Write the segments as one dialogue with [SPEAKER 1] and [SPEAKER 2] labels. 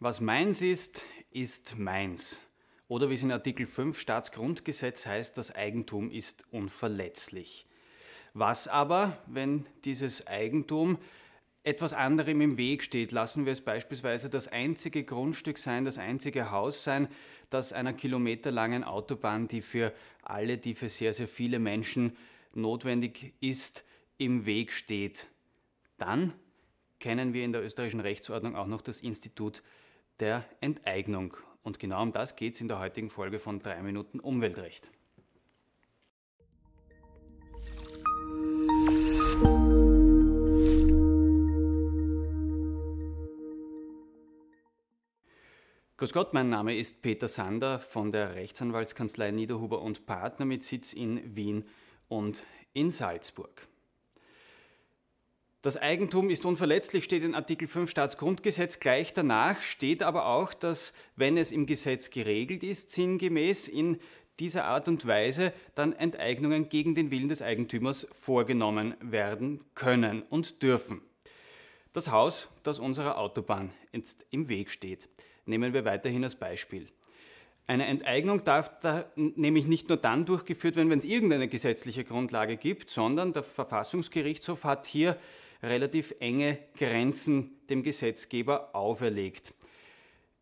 [SPEAKER 1] Was meins ist, ist meins. Oder wie es in Artikel 5 Staatsgrundgesetz heißt, das Eigentum ist unverletzlich. Was aber, wenn dieses Eigentum etwas anderem im Weg steht. Lassen wir es beispielsweise das einzige Grundstück sein, das einzige Haus sein, das einer kilometerlangen Autobahn, die für alle, die für sehr, sehr viele Menschen notwendig ist, im Weg steht. Dann kennen wir in der österreichischen Rechtsordnung auch noch das Institut der Enteignung. Und genau um das geht es in der heutigen Folge von 3 Minuten Umweltrecht. Grüß Gott, mein Name ist Peter Sander von der Rechtsanwaltskanzlei Niederhuber und Partner mit Sitz in Wien und in Salzburg. Das Eigentum ist unverletzlich, steht in Artikel 5 Staatsgrundgesetz. Gleich danach steht aber auch, dass, wenn es im Gesetz geregelt ist, sinngemäß in dieser Art und Weise dann Enteignungen gegen den Willen des Eigentümers vorgenommen werden können und dürfen. Das Haus, das unserer Autobahn jetzt im Weg steht, nehmen wir weiterhin als Beispiel. Eine Enteignung darf da nämlich nicht nur dann durchgeführt werden, wenn es irgendeine gesetzliche Grundlage gibt, sondern der Verfassungsgerichtshof hat hier relativ enge Grenzen dem Gesetzgeber auferlegt.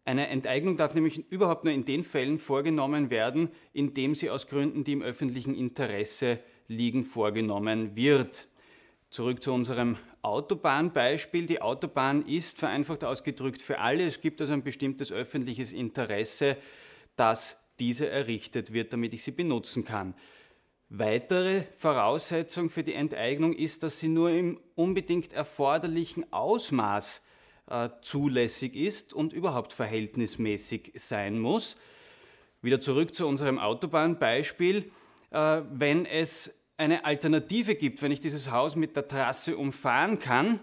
[SPEAKER 1] Eine Enteignung darf nämlich überhaupt nur in den Fällen vorgenommen werden, in dem sie aus Gründen, die im öffentlichen Interesse liegen, vorgenommen wird. Zurück zu unserem Autobahnbeispiel. Die Autobahn ist vereinfacht ausgedrückt für alle. Es gibt also ein bestimmtes öffentliches Interesse, dass diese errichtet wird, damit ich sie benutzen kann. Weitere Voraussetzung für die Enteignung ist, dass sie nur im unbedingt erforderlichen Ausmaß äh, zulässig ist und überhaupt verhältnismäßig sein muss. Wieder zurück zu unserem Autobahnbeispiel. Äh, wenn es eine Alternative gibt, wenn ich dieses Haus mit der Trasse umfahren kann,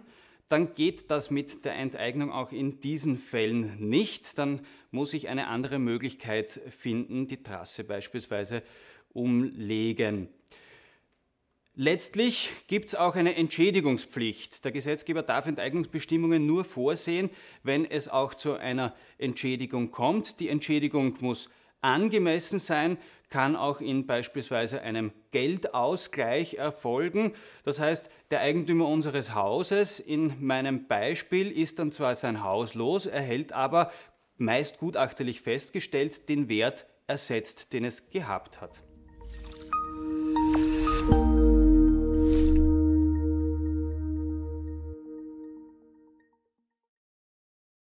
[SPEAKER 1] dann geht das mit der Enteignung auch in diesen Fällen nicht. Dann muss ich eine andere Möglichkeit finden, die Trasse beispielsweise umlegen. Letztlich gibt es auch eine Entschädigungspflicht. Der Gesetzgeber darf Enteignungsbestimmungen nur vorsehen, wenn es auch zu einer Entschädigung kommt. Die Entschädigung muss Angemessen sein kann auch in beispielsweise einem Geldausgleich erfolgen. Das heißt, der Eigentümer unseres Hauses in meinem Beispiel ist dann zwar sein Haus los, erhält aber meist gutachterlich festgestellt den Wert ersetzt, den es gehabt hat.